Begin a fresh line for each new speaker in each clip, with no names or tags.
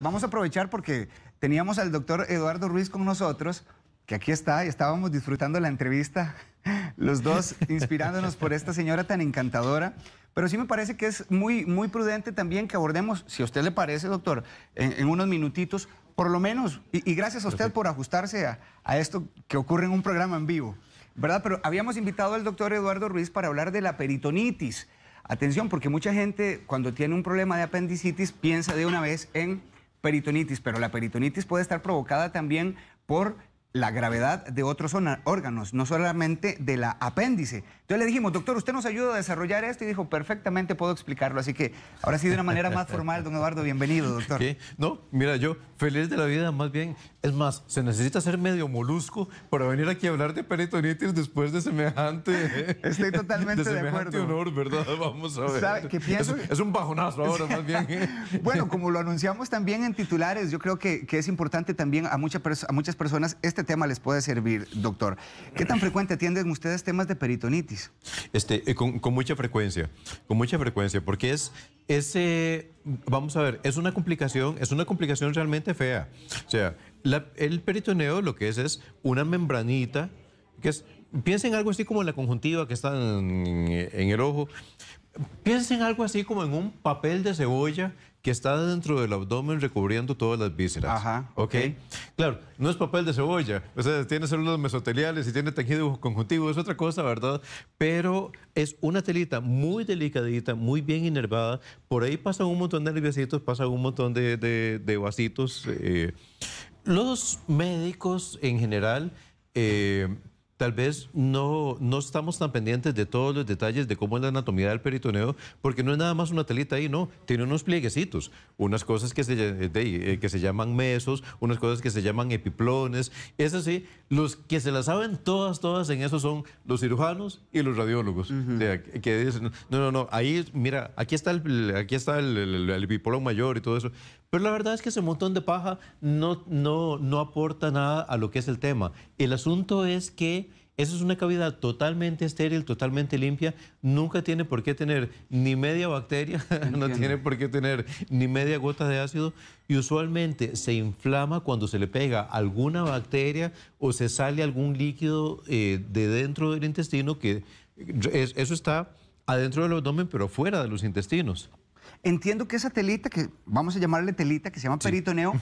Vamos a aprovechar porque teníamos al doctor Eduardo Ruiz con nosotros, que aquí está, y estábamos disfrutando la entrevista, los dos inspirándonos por esta señora tan encantadora. Pero sí me parece que es muy, muy prudente también que abordemos, si a usted le parece, doctor, en, unos minutitos, por lo menos, y, gracias a usted por ajustarse a, a esto que ocurre en un programa en vivo, ¿verdad? Pero habíamos invitado al doctor Eduardo Ruiz para hablar de la peritonitis. Atención, porque mucha gente cuando tiene un problema de apendicitis piensa de una vez en peritonitis, pero la peritonitis puede estar provocada también por la gravedad de otros órganos, no solamente de la apéndice. Entonces le dijimos, doctor, usted nos ayuda a desarrollar esto y dijo, perfectamente puedo explicarlo. Así que ahora sí, de una manera más formal, don Eduardo, bienvenido, doctor. ¿Qué? No,
mira, yo feliz de la vida, más bien, es más, se necesita ser medio molusco para venir aquí a hablar de peritonitis después de semejante... Estoy totalmente de, acuerdo. Es, un bajonazo ahora, más bien.
bueno, como lo anunciamos también en titulares, yo creo que, es importante también a, muchas a muchas personas... Este este tema les puede servir, doctor. ¿Qué tan frecuente atienden ustedes temas de peritonitis?
Este, eh, con, mucha frecuencia, con mucha frecuencia, porque es ese, eh, vamos a ver, es una complicación, es una complicación realmente fea. O sea, el peritoneo lo que es es una membranita, que es, piensen algo así como la conjuntiva que está en, en el ojo, Piensen algo así como en un papel de cebolla que está dentro del abdomen recubriendo todas las vísceras. Ajá. ¿Ok? Claro, no es papel de cebolla. O sea, tiene células mesoteliales y tiene tejido conjuntivo, es otra cosa, ¿verdad? Pero es una telita muy delicadita, muy bien inervada. Por ahí pasan un montón de nerviositos, pasan un montón de, vasitos. Eh. Los médicos en general. Eh, tal vez no, no estamos tan pendientes de todos los detalles de cómo es la anatomía del peritoneo, porque no es nada más una telita ahí, no, tiene unos plieguecitos, unas cosas que se, eh, eh, que se llaman mesos, unas cosas que se llaman epiplones, es así, los que se las saben todas, todas en eso son los cirujanos y los radiólogos, que dicen, no, no, no, ahí, mira, aquí está el, aquí el, mayor y todo eso, pero la verdad es que ese montón de paja no, no, aporta nada a lo que es el tema. El asunto es que esa es una cavidad totalmente estéril, totalmente limpia. Nunca tiene por qué tener ni media bacteria, no tiene por qué tener ni media gota de ácido. Y usualmente se inflama cuando se le pega alguna bacteria o se sale algún líquido eh, de dentro del intestino, que eh, eso está adentro del abdomen, pero fuera de los intestinos.
Entiendo que esa telita, que vamos a llamarle telita, que se llama peritoneo,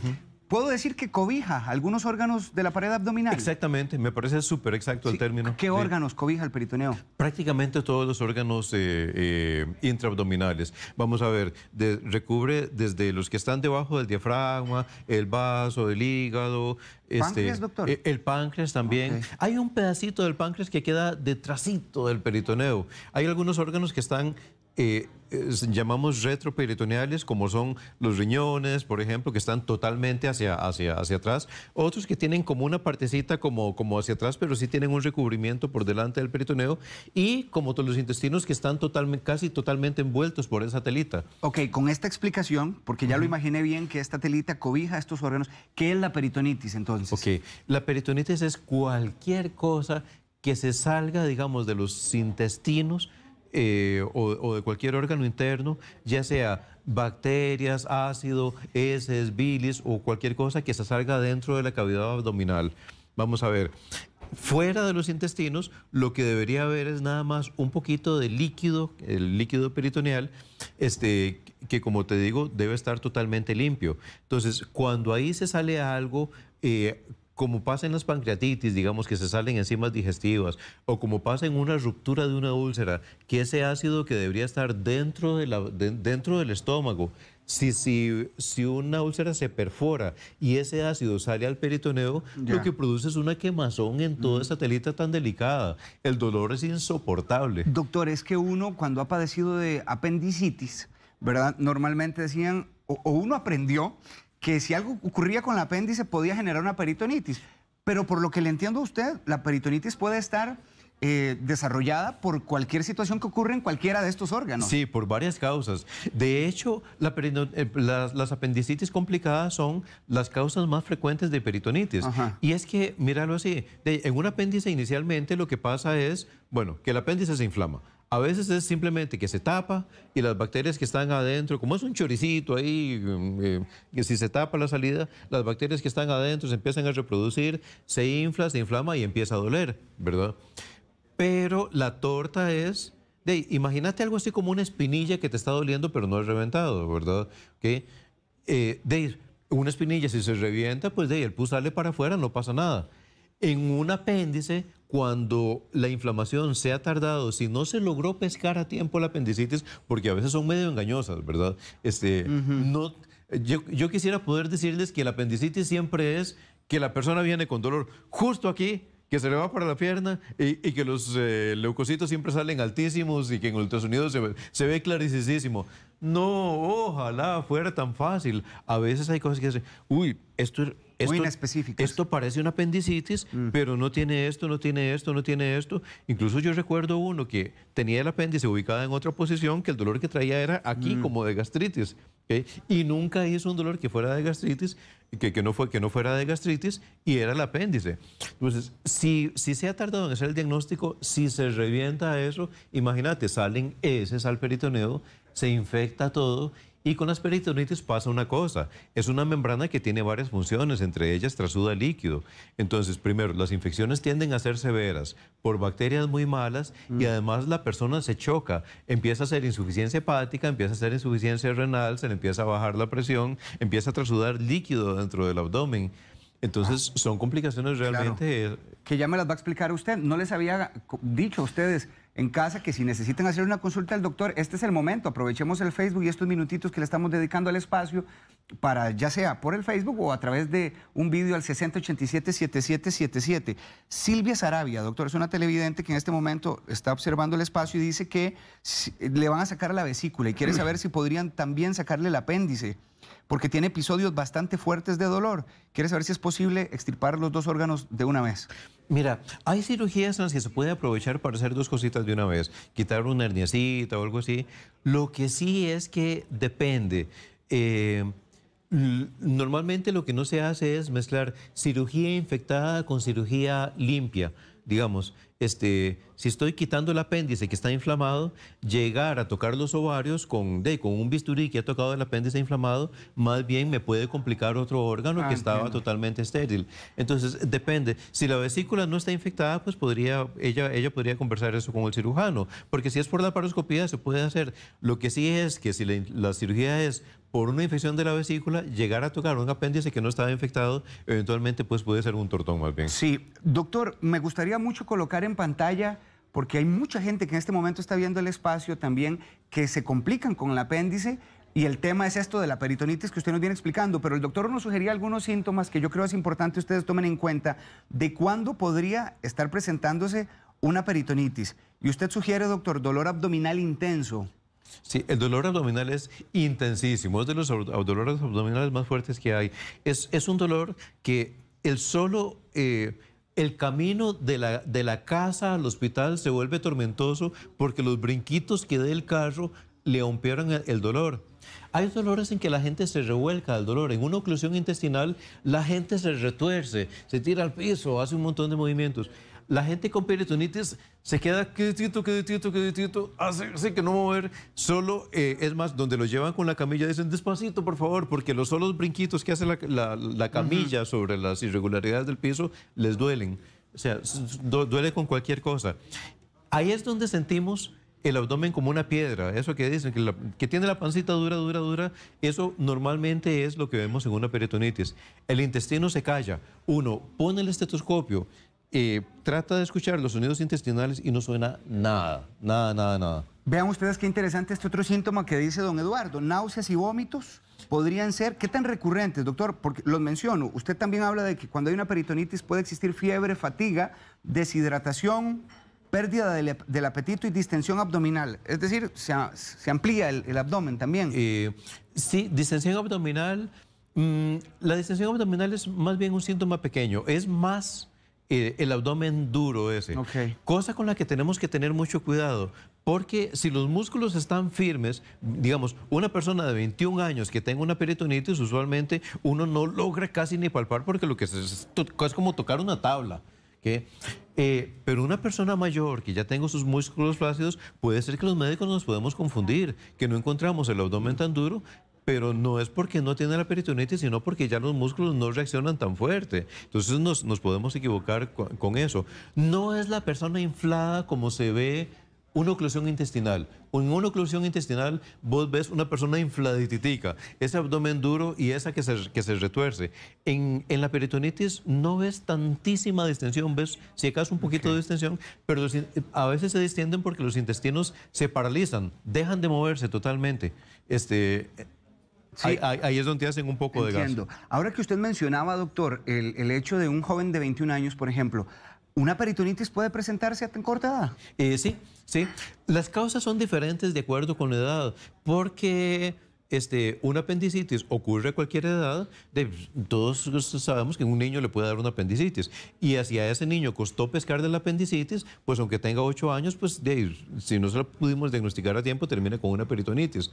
Puedo decir que cobija algunos órganos de la pared abdominal. Exactamente, me parece súper exacto el término. ¿Qué órganos cobija el peritoneo?
Prácticamente todos los órganos eh, eh, intraabdominales. Vamos a ver, de, recubre desde los que están debajo del diafragma, el vaso, el hígado. Este, ¿Páncreas, doctor? Eh, el páncreas también. Hay un pedacito del páncreas que queda detrásito del peritoneo. Hay algunos órganos que están eh, llamamos retroperitoneales, como son los riñones, por ejemplo, que están totalmente hacia, hacia, hacia atrás. Otros que tienen como una partecita como, como hacia atrás, pero sí tienen un recubrimiento por delante del peritoneo. Y como todos los intestinos que están casi
totalmente envueltos por esa telita. Ok, con esta explicación, porque ya lo imaginé bien que esta telita cobija estos órganos, ¿qué es la peritonitis entonces? Ok, la peritonitis es cualquier
cosa que se salga, digamos, de los intestinos eh, o, de cualquier órgano interno, ya sea bacterias, ácido, heces, bilis o cualquier cosa que se salga dentro de la cavidad abdominal. Vamos a ver, fuera de los intestinos lo que debería haber es nada más un poquito de líquido, el líquido peritoneal, este, que como te digo debe estar totalmente limpio. Entonces, cuando ahí se sale algo... Eh, como pasa en las pancreatitis, digamos que se salen enzimas digestivas, o como pasa en una ruptura de una úlcera, que ese ácido que debería estar dentro, de la, dentro del estómago, si, si, una úlcera se perfora y ese ácido sale al peritoneo, lo que produce es una quemazón en toda esa
telita tan delicada. El dolor es insoportable. Doctor, es que uno cuando ha padecido de apendicitis, ¿verdad? Normalmente decían, o uno aprendió que si algo ocurría con el apéndice podía generar una peritonitis. Pero por lo que le entiendo a usted, la peritonitis puede estar eh, desarrollada por cualquier situación que ocurre en cualquiera de estos órganos.
Sí, por varias causas. De hecho, eh, las, apendicitis complicadas son las causas más frecuentes de peritonitis. Y es que, míralo así, en un apéndice inicialmente lo que pasa es, bueno, que el apéndice se inflama a veces es simplemente que se tapa y las bacterias que están adentro, como es un choricito ahí, mm, eh, que si se tapa la salida, las bacterias que están adentro se empiezan a reproducir, se infla, se inflama y empieza a doler, ¿verdad? Pero la torta es, imagínate algo así como una espinilla que te está doliendo pero no es reventado, ¿verdad? ¿Okay? Eh, una espinilla si se revienta, pues de, el pus sale para afuera, no pasa nada en un apéndice, cuando la inflamación se ha tardado, si no se logró pescar a tiempo la apendicitis, porque a veces son medio engañosas, ¿verdad? Este, no, yo, quisiera poder decirles que la apendicitis siempre es que la persona viene con dolor justo aquí, que se le va para la pierna y, que los eh, leucocitos siempre salen altísimos y que en ultrasonido se, se ve clarísimo. No, ojalá fuera tan fácil. A veces hay cosas que dicen, uy, esto esto, Muy esto parece una apendicitis, mm. pero no tiene esto, no tiene esto, no tiene esto. Incluso yo recuerdo uno que tenía el apéndice ubicado en otra posición, que el dolor que traía era aquí, mm. como de gastritis. Y nunca hizo un dolor que fuera de gastritis, que, que, no fue, que no fuera de gastritis, y era el apéndice. Entonces, si, si se ha tardado en hacer el diagnóstico, si se revienta eso, imagínate, salen ese peritoneo se infecta todo y con las peritonitis pasa una cosa, es una membrana que tiene varias funciones, entre ellas trasuda líquido. Entonces, primero, las infecciones tienden a ser severas por bacterias muy malas y mm. además la persona se choca, empieza a ser insuficiencia hepática, empieza a ser insuficiencia renal, se le empieza a bajar la presión, empieza a trasudar líquido dentro del abdomen. Entonces, ah. son complicaciones realmente...
Eh, que ya me las va a explicar usted. No les había dicho a ustedes en casa que si necesitan hacer una consulta al doctor, este es el momento. Aprovechemos el Facebook y estos minutitos que le estamos dedicando al espacio para ya sea por el Facebook o a través de un vídeo al 6087-7777. Silvia Sarabia, doctor, es una televidente que en este momento está observando el espacio y dice que le van a sacar la vesícula y quiere saber si podrían también sacarle el apéndice porque tiene episodios bastante fuertes de dolor. Quiere saber si es posible extirpar los dos órganos de una vez. Mira,
hay cirugías en las que se puede aprovechar para hacer dos cositas de una vez, quitar una herniacita o algo así. Lo que sí es que depende. Eh, normalmente lo que no se hace es mezclar cirugía infectada con cirugía limpia, digamos este, si estoy quitando el apéndice que está inflamado, llegar a tocar los ovarios con, de, con un bisturí que ha tocado el apéndice inflamado, más bien me puede complicar otro órgano ah, que estaba totalmente estéril. Entonces, depende. Si la vesícula no está infectada, pues podría, ella, ella podría conversar eso con el cirujano, porque si es por la paroscopía se puede hacer. Lo que sí es que si la cirugía es por una infección de la vesícula llegar a tocar un apéndice que no estaba infectado, eventualmente pues puede ser un tortón más bien. Sí,
doctor, me gustaría mucho colocar en pantalla porque hay mucha gente que en este momento está viendo el espacio también que se complican con el apéndice y el tema es esto de la peritonitis que usted nos viene explicando, pero el doctor nos sugería algunos síntomas que yo creo es importante ustedes tomen en cuenta de cuándo podría estar presentándose una peritonitis. Y usted sugiere, doctor, dolor abdominal intenso.
Sí, el dolor abdominal es intensísimo, es de los dolores abdominales más fuertes que hay. Es, un dolor que el solo, eh, camino de la, casa al hospital se vuelve tormentoso porque los brinquitos que da el carro le rompieron el dolor. Hay dolores en que la gente se revuelca al dolor. En una oclusión intestinal, la gente se retuerce, se tira al piso, hace un montón de movimientos. La gente con peritonitis se queda quietito, quietito, quietito, hace, que no mover. Solo, eh, es más, donde lo llevan con la camilla dicen despacito, por favor, porque los solos brinquitos que hace la, camilla sobre las irregularidades del piso les duelen. O sea, duele con cualquier cosa. Ahí es donde sentimos el abdomen como una piedra, eso que dicen, que, que, tiene la pancita dura, dura, dura, eso normalmente es lo que vemos en una peritonitis. El intestino se calla, uno pone el estetoscopio, eh, trata de escuchar los sonidos intestinales y no suena nada, nada, nada, nada.
Vean ustedes qué interesante este otro síntoma que dice don Eduardo, náuseas y vómitos podrían ser, ¿qué tan recurrentes, doctor? Porque los menciono, usted también habla de que cuando hay una peritonitis puede existir fiebre, fatiga, deshidratación, pérdida del, apetito y distensión abdominal, es decir, se, amplía el, abdomen también. Eh, sí, distensión abdominal, mm,
la distensión abdominal es más bien un síntoma pequeño, es más eh, el abdomen duro ese. Cosa con la que tenemos que tener mucho cuidado, porque si los músculos están firmes, digamos, una persona de 21 años que tenga una peritonitis, usualmente uno no logra casi ni palpar porque lo que es es, como tocar una tabla. Eh, pero una persona mayor que ya tenga sus músculos flácidos, puede ser que los médicos nos podemos confundir, que no encontramos el abdomen tan duro pero no es porque no tiene la peritonitis, sino porque ya los músculos no reaccionan tan fuerte. Entonces nos, nos podemos equivocar con, eso. No es la persona inflada como se ve una oclusión intestinal. En una oclusión intestinal vos ves una persona infladititica, ese abdomen duro y esa que se, que se retuerce. En, en, la peritonitis no ves tantísima distensión, ves si acaso un poquito de distensión, pero a veces se distienden porque los intestinos se paralizan, dejan de moverse totalmente. Este, ahí, es donde hacen un poco de gas.
Ahora que usted mencionaba, doctor, el, el hecho de un joven de 21 años, por ejemplo, ¿Una peritonitis puede presentarse a tan corta edad? Eh, sí, sí. Las causas son diferentes de acuerdo con
la edad, porque este, una apendicitis ocurre a cualquier edad. De, todos sabemos que un niño le puede dar una apendicitis. Y hacia ese niño costó pescar de la apendicitis, pues aunque tenga 8 años, pues de, si no se la pudimos diagnosticar a tiempo, termina con una peritonitis.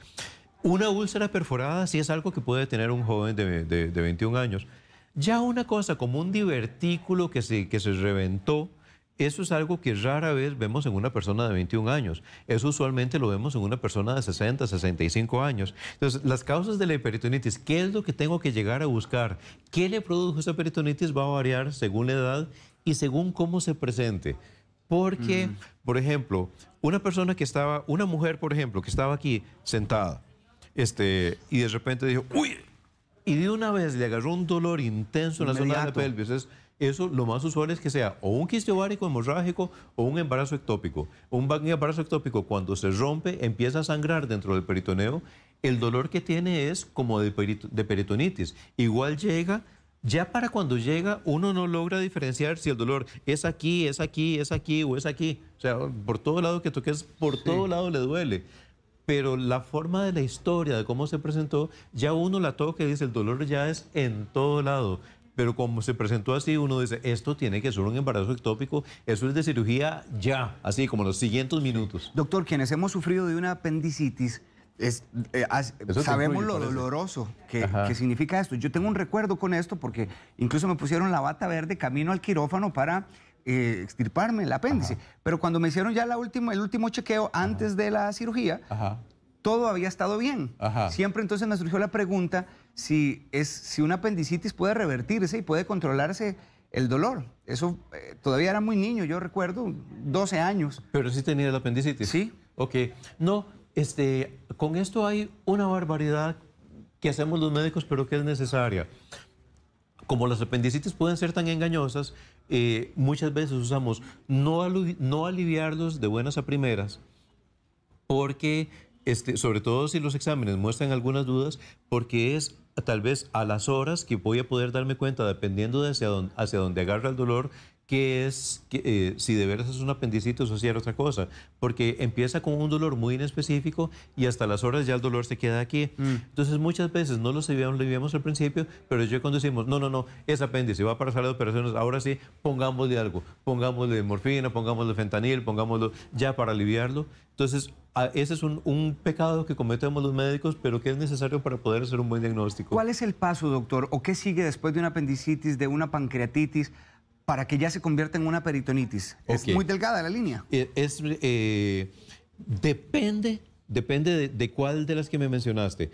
Una úlcera perforada sí es algo que puede tener un joven de, 21 años. Ya una cosa como un divertículo que se, que se reventó, eso es algo que rara vez vemos en una persona de 21 años. Eso usualmente lo vemos en una persona de 60, 65 años. Entonces, las causas de la peritonitis, ¿qué es lo que tengo que llegar a buscar? ¿Qué le produjo esa peritonitis? Va a variar según la edad y según cómo se presente. Porque, mm. por ejemplo, una persona que estaba, una mujer, por ejemplo, que estaba aquí sentada, este, y de repente dijo, uy, y de una vez le agarró un dolor intenso en la zona de la pelvis. eso lo más usual es que sea o un quiste ovárico hemorrágico o un embarazo ectópico. Un embarazo ectópico cuando se rompe empieza a sangrar dentro del peritoneo. El dolor que tiene es como de, peritonitis. Igual llega, ya para cuando llega uno no logra diferenciar si el dolor es aquí, es aquí, es aquí o es aquí. O sea, por todo lado que toques, por todo lado le duele pero la forma de la historia, de cómo se presentó, ya uno la toca y dice, el dolor ya es en todo lado. Pero como se presentó así, uno dice, esto tiene que ser un embarazo ectópico, eso es de cirugía ya, así como los siguientes minutos.
Doctor, quienes hemos sufrido de una apendicitis, eh, sabemos lo doloroso que, significa esto. Yo tengo un recuerdo con esto porque incluso me pusieron la bata verde camino al quirófano para eh, extirparme el apéndice. Pero cuando me hicieron ya la última, el último chequeo antes de la cirugía, todo había estado bien. Siempre entonces me surgió la pregunta si, es, si una apendicitis puede revertirse y puede controlarse el dolor. Eso eh, todavía era muy niño, yo recuerdo, 12 años.
Pero sí tenía el apendicitis. Sí. Ok. No, este, con esto hay una barbaridad que hacemos los médicos, pero que es necesaria como las apendicitis pueden ser tan engañosas, eh, muchas veces usamos no, aliviarlos de buenas a primeras, porque, este, sobre todo si los exámenes muestran algunas dudas, porque es tal vez a las horas que voy a poder darme cuenta, dependiendo de hacia dónde, hacia dónde agarra el dolor, que es, eh, si de veras es un apendicitis o si era otra cosa, porque empieza con un dolor muy inespecífico y hasta las horas ya el dolor se queda aquí. Mm. Entonces muchas veces no lo sabíamos, al principio, pero yo cuando decimos, no, no, no, es apéndice, va a pasar de operaciones, ahora sí, pongámosle algo, pongámosle morfina, pongámosle fentanil, pongámoslo ya para aliviarlo. Entonces, ese es un, un, pecado
que cometemos los médicos, pero que es necesario para poder hacer un buen diagnóstico. ¿Cuál es el paso, doctor? ¿O qué sigue después de una apendicitis, de una pancreatitis? para que ya se convierta en una peritonitis. Es muy delgada la línea.
Eh, eh, depende, depende de, cuál de las que me mencionaste.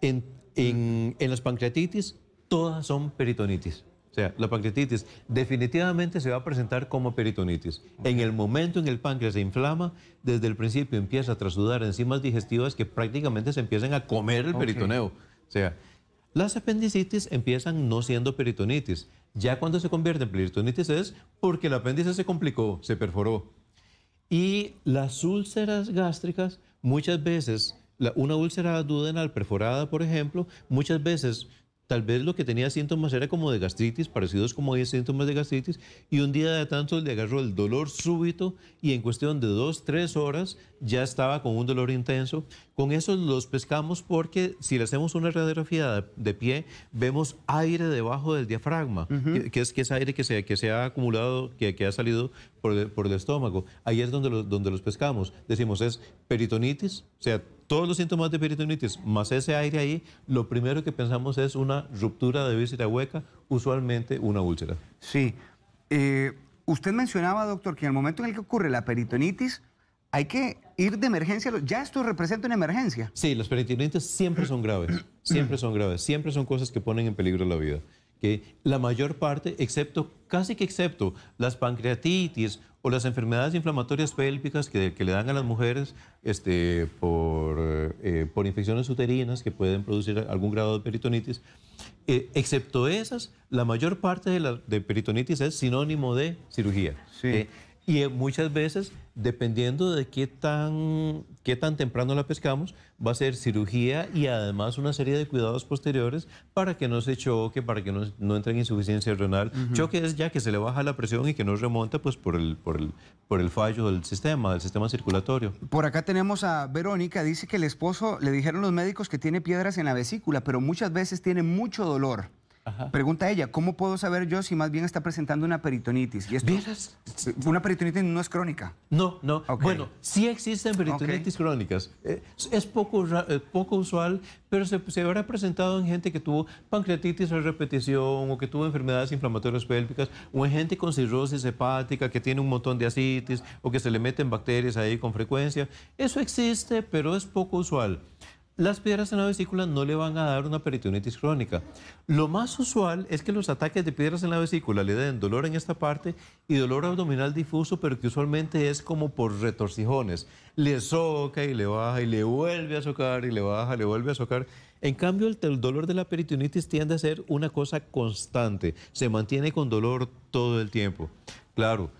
En, las pancreatitis, todas son peritonitis. O sea, la pancreatitis definitivamente se va a presentar como peritonitis. En el momento en el páncreas se inflama, desde el principio empieza a trasudar enzimas digestivas que prácticamente se empiezan a comer el peritoneo. O sea, las apendicitis empiezan no siendo peritonitis. Ya cuando se convierte en peritonitis es porque el apéndice se complicó, se perforó. Y las úlceras gástricas, muchas veces, una úlcera duodenal perforada, por ejemplo, muchas veces tal vez lo que tenía síntomas era como de gastritis, parecidos como hay síntomas de gastritis, y un día de tanto le agarró el dolor súbito y en cuestión de dos, tres horas ya estaba con un dolor intenso. Con eso los pescamos porque si le hacemos una radiografía de pie, vemos aire debajo del diafragma, que, es, que es aire que se, que se ha acumulado, que, que ha salido por el, estómago. Ahí es donde, donde los pescamos. Decimos, es peritonitis, o sea, todos los síntomas de peritonitis más ese aire ahí, lo primero que pensamos es una ruptura de víscera
hueca, usualmente una úlcera. Sí. Eh, usted mencionaba, doctor, que en el momento en el que ocurre la peritonitis, hay que ir de emergencia. Ya esto representa una emergencia.
Sí, las peritonitis siempre son graves, siempre son graves, siempre son cosas que ponen en peligro la vida que la mayor parte, excepto, casi que excepto, las pancreatitis o las enfermedades inflamatorias pélvicas que, le dan a las mujeres este, por, eh, por, infecciones uterinas que pueden producir algún grado de peritonitis, eh, excepto esas, la mayor parte de, la, de peritonitis es sinónimo de cirugía. Sí. Eh, y eh, muchas veces, dependiendo de qué tan, qué tan temprano la pescamos, va a ser cirugía y además una serie de cuidados posteriores para que no se choque, para que no, no entre en insuficiencia renal. Choque es ya que se le baja la presión y que no remonta pues, por, el, por, por el fallo del sistema, del sistema circulatorio.
Por acá tenemos a Verónica, dice que el esposo le dijeron los médicos que tiene piedras en la vesícula, pero muchas veces tiene mucho dolor. Pregunta ella, ¿cómo puedo saber yo si más bien está presentando una peritonitis? ¿Y esto, Una peritonitis no es crónica.
No, no. Bueno, sí existen peritonitis crónicas. Eh, es poco, eh, poco usual, pero se, se, habrá presentado en gente que tuvo pancreatitis a repetición o que tuvo enfermedades inflamatorias pélvicas o en gente con cirrosis hepática que tiene un montón de asitis o que se le meten bacterias ahí con frecuencia. Eso existe, pero es poco usual las piedras en la vesícula no le van a dar una peritonitis crónica. Lo más usual es que los ataques de piedras en la vesícula le den dolor en esta parte y dolor abdominal difuso, pero que usualmente es como por retorcijones. Le soca y le baja y le vuelve a socar y le baja, le vuelve a socar. En cambio, el, el dolor de la peritonitis tiende a ser una cosa constante. Se mantiene con dolor todo el tiempo. Claro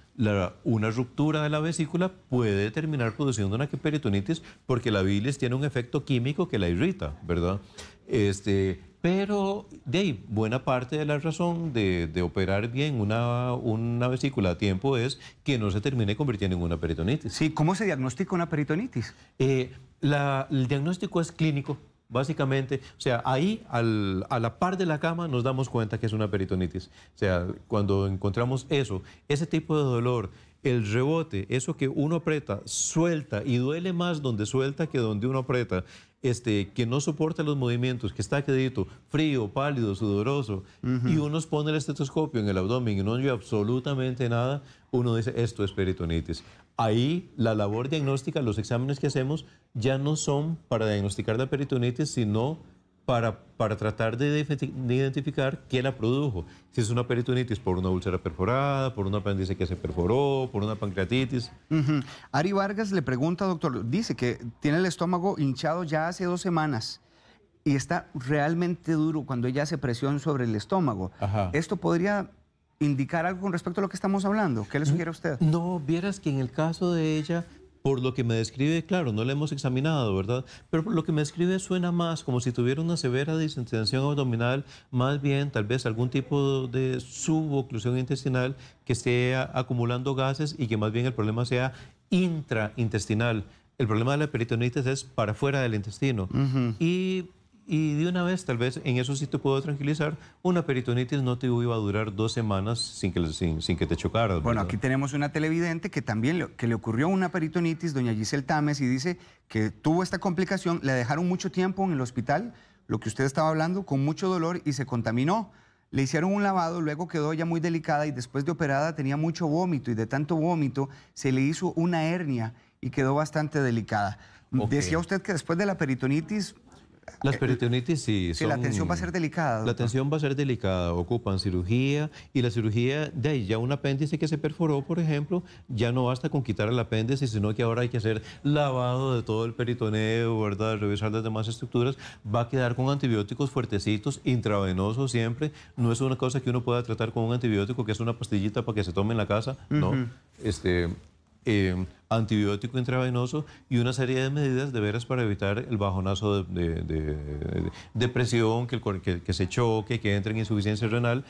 una ruptura de la vesícula puede terminar produciendo una peritonitis porque la bilis tiene un efecto químico que la irrita, ¿verdad? Este, pero de ahí, buena parte de la razón de, operar bien una, vesícula a tiempo es que no se termine convirtiendo en una peritonitis. Sí, ¿cómo se diagnostica una peritonitis? Eh, el diagnóstico es clínico básicamente, o sea, ahí a la par de la cama nos damos cuenta que es una peritonitis. O sea, cuando encontramos eso, ese tipo de dolor, el rebote, eso que uno aprieta, suelta y duele más donde suelta que donde uno aprieta. Este, que no soporta los movimientos, que está quedito, frío, pálido, sudoroso, y uno pone el estetoscopio en el abdomen y no oye absolutamente nada, uno dice, esto es peritonitis. Ahí la labor diagnóstica, los exámenes que hacemos, ya no son para diagnosticar la peritonitis, sino para, tratar de, identificar quién la produjo. Si es una peritonitis por una úlcera perforada, por una apéndice que se perforó, por una
pancreatitis. Ari Vargas le pregunta, doctor, dice que tiene el estómago hinchado ya hace dos semanas y está realmente duro cuando ella hace presión sobre el estómago. ¿Esto podría indicar algo con respecto a lo que estamos hablando? ¿Qué le sugiere a usted? No,
vieras que en el caso de ella por lo que me describe, claro, no la hemos examinado, ¿verdad? Pero por lo que me describe suena más como si tuviera una severa distensión abdominal, más bien tal vez algún tipo de suboclusión intestinal que esté acumulando gases y que más bien el problema sea intraintestinal. El problema de la peritonitis es para fuera del intestino. Y y de una vez, tal vez en eso sí te puedo tranquilizar, una peritonitis no te iba a durar dos semanas sin que, sin, que te chocaras. Bueno, aquí
tenemos una televidente que también le, que le ocurrió una peritonitis, doña Giselle Tames, y dice que tuvo esta complicación, la dejaron mucho tiempo en el hospital, lo que usted estaba hablando, con mucho dolor y se contaminó. Le hicieron un lavado, luego quedó ya muy delicada y después de operada tenía mucho vómito y de tanto vómito se le hizo una hernia y quedó bastante delicada. Decía usted que después de la peritonitis
las eh, peritonitis sí. Son, la atención va a ser
delicada. La
atención va a ser delicada. Ocupan cirugía y la cirugía de ahí ya un apéndice que se perforó, por ejemplo, ya no basta con quitar el apéndice, sino que ahora hay que hacer lavado de todo el peritoneo, ¿verdad? Revisar las demás estructuras. Va a quedar con antibióticos fuertecitos, intravenosos siempre. No es una cosa que uno pueda tratar con un antibiótico que es una pastillita para que se tome en la casa. No. Este, eh, antibiótico intravenoso y una serie de medidas de veras para evitar el bajonazo de, de, depresión, que, que, que se choque, que entre en insuficiencia renal.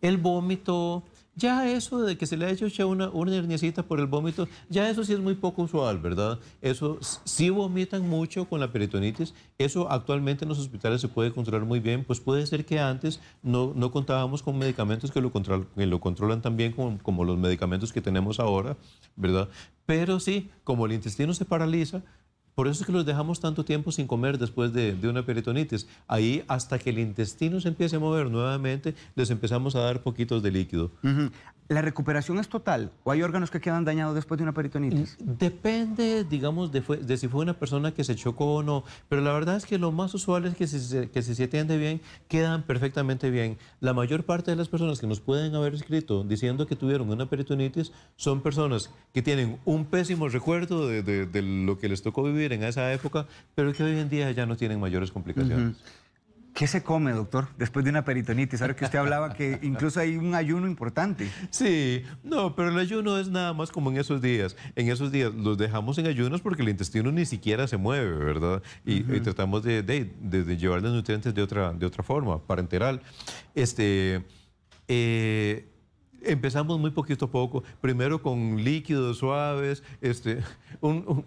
El vómito ya eso de que se le ha hecho una, una herniacita por el vómito, ya eso sí es muy poco usual, ¿verdad? Eso si vomitan mucho con la peritonitis. Eso actualmente en los hospitales se puede controlar muy bien. Pues puede ser que antes no, contábamos con medicamentos que lo, controlan tan bien como los medicamentos que tenemos ahora, ¿verdad? Pero sí, como el intestino se paraliza, por eso es que los dejamos tanto tiempo sin comer después de, una peritonitis. Ahí, hasta que el intestino se empiece a mover nuevamente, les empezamos a dar poquitos de líquido.
¿La recuperación es total o hay órganos que quedan dañados después de una peritonitis?
Depende, digamos, de, si fue una persona que se chocó o no. Pero la verdad es que lo más usual es que si, se, que atiende bien, quedan perfectamente bien. La mayor parte de las personas que nos pueden haber escrito diciendo que tuvieron una peritonitis son personas que tienen un pésimo recuerdo de lo que les tocó vivir en esa época, pero que hoy en
día ya no tienen mayores complicaciones. ¿Qué se come, doctor, después de una peritonitis? Ahora que usted hablaba que incluso hay un ayuno importante.
Sí, no, pero el ayuno es nada más como en esos días. En esos días los dejamos en ayunos porque el intestino ni siquiera se mueve, ¿verdad? Y, tratamos de, de, de, nutrientes de otra, de otra forma, parenteral. Este, eh, Empezamos muy poquito a poco, primero con líquidos suaves, este, un,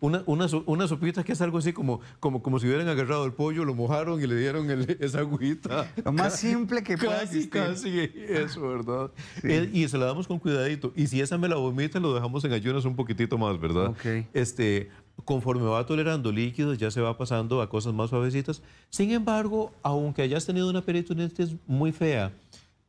una, que es algo así como, como, como si hubieran agarrado el pollo, lo mojaron y le dieron esa agüita. Lo más simple que pueda Casi, casi, eso, ¿verdad? Eh, y se la damos con cuidadito. Y si esa me la vomita, lo dejamos en ayunas un poquitito más, ¿verdad? Este, conforme va tolerando líquidos, ya se va pasando a cosas más suavecitas. Sin embargo, aunque hayas tenido una peritonitis muy fea,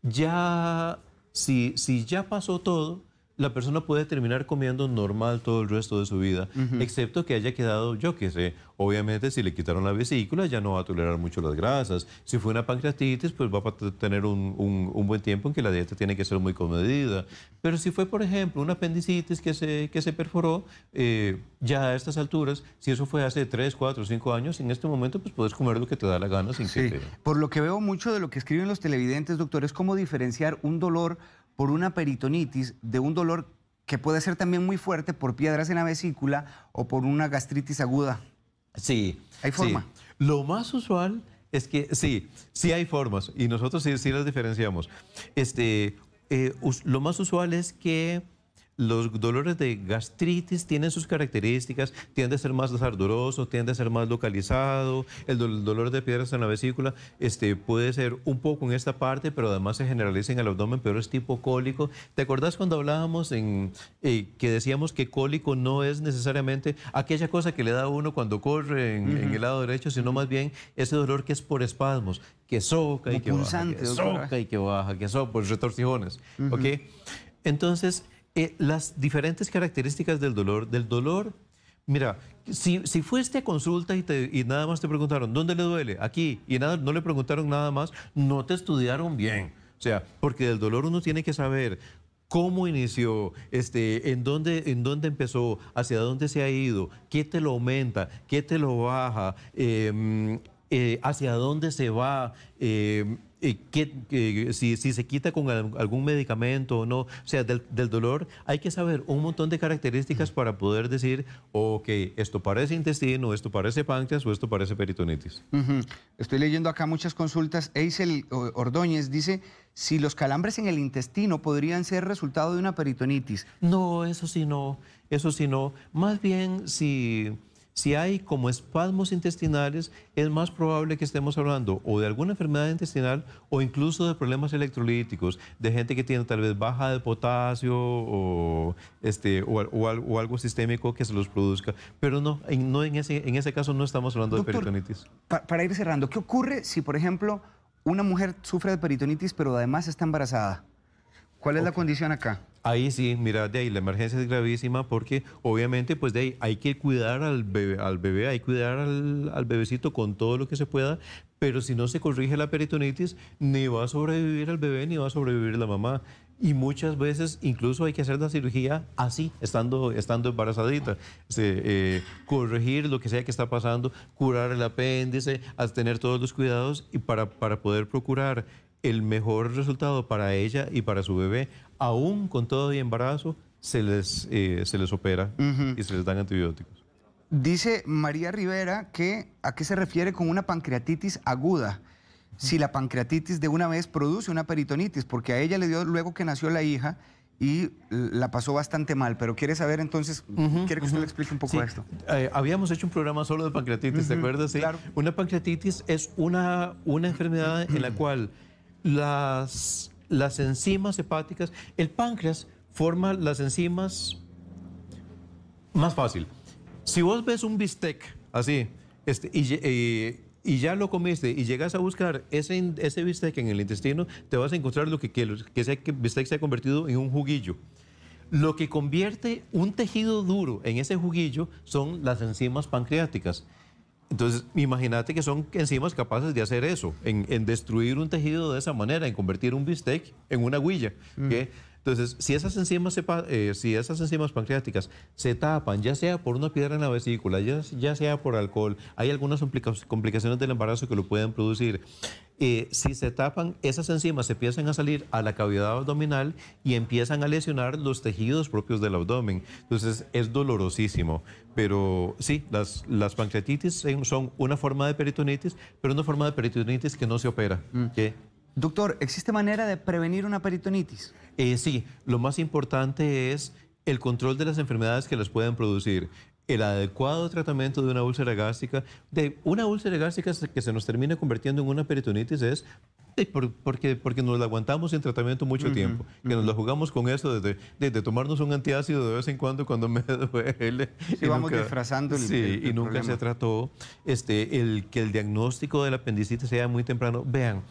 ya si, si ya pasó todo, la persona puede terminar comiendo normal todo el resto de su vida, excepto que haya quedado, yo qué sé, obviamente si le quitaron la vesícula ya no va a tolerar mucho las grasas, si fue una pancreatitis pues va a tener un, buen tiempo en que la dieta tiene que ser muy comedida, pero si fue por ejemplo una apendicitis que se, que se perforó, eh, ya a estas alturas, si eso fue hace 3, 4, 5 años, en este momento pues puedes comer lo que te da la gana sin que te...
Por lo que veo mucho de lo que escriben los televidentes, doctor, es cómo diferenciar un dolor por una peritonitis de un dolor que puede ser también muy fuerte por piedras en la vesícula o por una gastritis aguda.
Sí. ¿Hay forma? Lo más usual es que sí, sí hay formas y nosotros sí, las diferenciamos. Este, eh, lo más usual es que los dolores de gastritis tienen sus características, tiende a ser más arduroso, tiende a ser más localizado, el, dolor de piedras en la vesícula este, puede ser un poco en esta parte, pero además se generaliza en el abdomen, pero es tipo cólico. ¿Te acordás cuando hablábamos en, eh, que decíamos que cólico no es necesariamente aquella cosa que le da a uno cuando corre en, el lado derecho, sino más bien ese dolor que es por espasmos, que soca y que, baja, que soca y que baja, que soca por retorcijones, Entonces... Eh, las diferentes características del dolor. Del dolor, mira, si, fuiste a consulta y, nada más te preguntaron, ¿dónde le duele? Aquí, y nada, no le preguntaron nada más, no te estudiaron bien. O sea, porque del dolor uno tiene que saber cómo inició, este, en, dónde, en dónde empezó, hacia dónde se ha ido, qué te lo aumenta, qué te lo baja. Em, eh, hacia dónde se va, em, eh, que, eh, si, se quita con algún medicamento o no, o sea, del, dolor, hay que saber un montón de características para poder decir, ok, esto parece intestino, esto parece páncreas o esto parece peritonitis.
Estoy leyendo acá muchas consultas. Eisel Ordóñez dice, si los calambres en el intestino podrían ser resultado de una peritonitis. No,
eso sí no, eso sí no. Más bien si si hay como espasmos intestinales, es más probable que estemos hablando o de alguna enfermedad intestinal o incluso de problemas electrolíticos, de gente que tiene tal vez baja de potasio o, este, o, algo sistémico que se los produzca. Pero no, en, no en, ese, en ese caso no estamos hablando de peritonitis.
para ir cerrando, ¿qué ocurre si, por ejemplo, una mujer sufre de peritonitis pero además está embarazada? ¿Cuál es la condición acá?
Ahí sí, mira, de ahí la emergencia es gravísima porque obviamente pues de ahí hay que cuidar al bebé, al bebé hay que cuidar al, bebecito con todo lo que se pueda, pero si no se corrige la peritonitis, ni va a sobrevivir el bebé, ni va a sobrevivir la mamá. Y muchas veces incluso hay que hacer la cirugía así, estando, estando embarazadita. Eh, corregir lo que sea que está pasando, curar el apéndice, tener todos los cuidados y para, para poder procurar el mejor resultado para ella y para su bebé, aún con todo y embarazo, se les, eh, se les opera y se les dan antibióticos.
Dice María Rivera que a qué se refiere con una pancreatitis aguda. Si la pancreatitis de una vez produce una peritonitis, porque a ella le dio luego que nació la hija y la pasó bastante mal, pero quiere saber entonces, quiere que usted le explique un poco esto.
Eh, habíamos hecho un programa solo de pancreatitis, ¿de acuerdo? ¿te acuerdas? Claro. Una pancreatitis es una, una enfermedad en la cual las, enzimas hepáticas, el páncreas forma las enzimas más fácil. Si vos ves un bistec así este, y, ya lo comiste y llegas a buscar ese, ese bistec en el intestino, te vas a encontrar lo que, que, que ese bistec se ha convertido en un juguillo. Lo que convierte un tejido duro en ese juguillo son las enzimas pancreáticas. Entonces, imagínate que son encima capaces de hacer eso, en, destruir un tejido de esa manera, en convertir un bistec en una huilla, mm. Entonces, si esas enzimas, eh, si esas enzimas pancreáticas se tapan, ya sea por una piedra en la vesícula, ya, sea por alcohol, hay algunas complicaciones del embarazo que lo pueden producir. Eh, si se tapan, esas enzimas se empiezan a salir a la cavidad abdominal y empiezan a lesionar los tejidos propios del abdomen. Entonces es dolorosísimo. Pero sí, las, las pancreatitis son una forma de peritonitis, pero una forma de peritonitis que no se opera. Mm. ¿Qué Doctor, ¿existe
manera de prevenir una peritonitis?
Eh, sí, lo más importante es el control de las enfermedades que las pueden producir, el adecuado tratamiento de una úlcera gástrica. De una úlcera gástrica que se nos termina convirtiendo en una peritonitis es porque, porque nos la aguantamos sin tratamiento mucho tiempo, que nos la jugamos con eso de tomarnos un antiácido de vez en cuando cuando me duele. y vamos nunca, disfrazando Sí, y nunca se trató este, el, que el diagnóstico de la apendicitis sea muy temprano. Vean,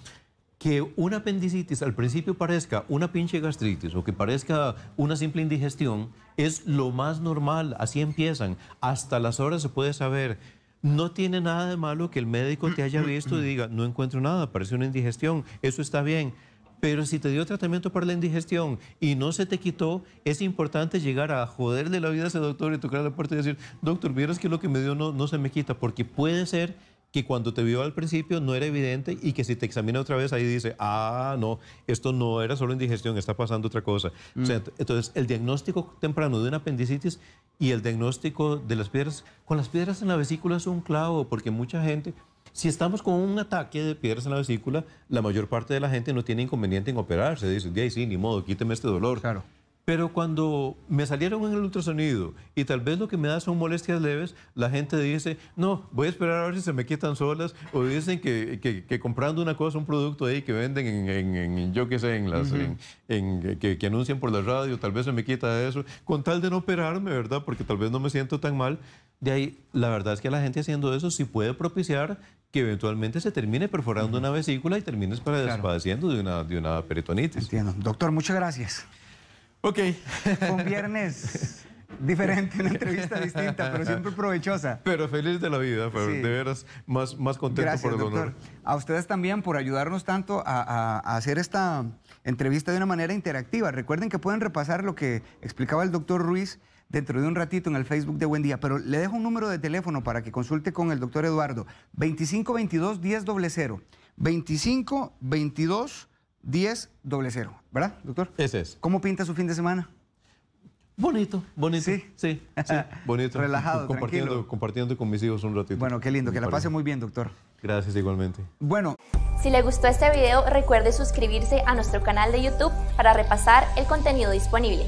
que una apendicitis al principio parezca una pinche gastritis o que parezca una simple indigestión, es lo más normal, así empiezan, hasta las horas se puede saber. No tiene nada de malo que el médico te haya visto y diga, no encuentro nada, parece una indigestión, eso está bien. Pero si te dio tratamiento para la indigestión y no se te quitó, es importante llegar a joderle la vida a ese doctor y tocarle la puerta y decir, doctor, vieras que lo que me dio no, no se me quita, porque puede ser que cuando te vio al principio no era evidente y que si te examina otra vez ahí dice, ah, no, esto no era solo indigestión, está pasando otra cosa. Mm. entonces, el diagnóstico temprano de una apendicitis y el diagnóstico de las piedras, con las piedras en la vesícula es un clavo, porque mucha gente... Si estamos con un ataque de piedras en la vesícula, la mayor parte de la gente no tiene inconveniente en operarse. Dice, de sí, ni modo, quíteme este dolor. Claro. Pero cuando me salieron en el ultrasonido y tal vez lo que me da son molestias leves, la gente dice, no, voy a esperar a ver si se me quitan solas, o dicen que, que, comprando una cosa, un producto ahí que venden en, en, yo qué sé, en las, en, que, anuncian por la radio, tal vez se me quita eso, con tal de no operarme, ¿verdad? Porque tal vez no me siento tan mal. De ahí, la verdad es que la gente haciendo eso sí puede propiciar que eventualmente se termine perforando una vesícula y termines para claro. de una, de una peritonitis. Entiendo.
Doctor, muchas gracias. Ok. un viernes diferente, una entrevista distinta, pero siempre provechosa.
Pero feliz de la vida, de veras más, más contento por el doctor.
A ustedes también por ayudarnos tanto a, hacer esta entrevista de una manera interactiva. Recuerden que pueden repasar lo que explicaba el doctor Ruiz dentro de un ratito en el Facebook de Buen Día, pero le dejo un número de teléfono para que consulte con el doctor Eduardo, 2522-1000, 2522 10 doble cero, ¿verdad, doctor? Ese es. ¿Cómo pinta su fin de semana? Bonito, bonito. Sí, sí, sí bonito. Relajado, compartiendo, compartiendo con mis hijos un ratito. Bueno, qué lindo, que la pase muy bien, doctor. Gracias igualmente. Bueno. Si le gustó este video, recuerde suscribirse a nuestro canal de YouTube para repasar el contenido disponible.